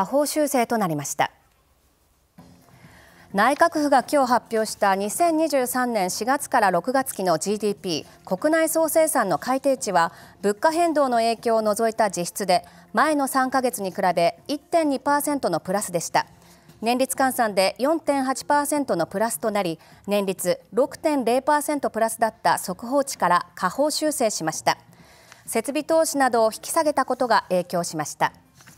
下方修正となりました内閣府が今日発表した2023年4月から6月期の GDP 国内総生産の改定値は物価変動の影響を除いた実質で前の3ヶ月に比べ1.2%のプラスでした年率換算で4.8%のプラスとなり年率6.0%プラスだった速報値から下方修正しました設備投資などを引き下げたことが影響しました。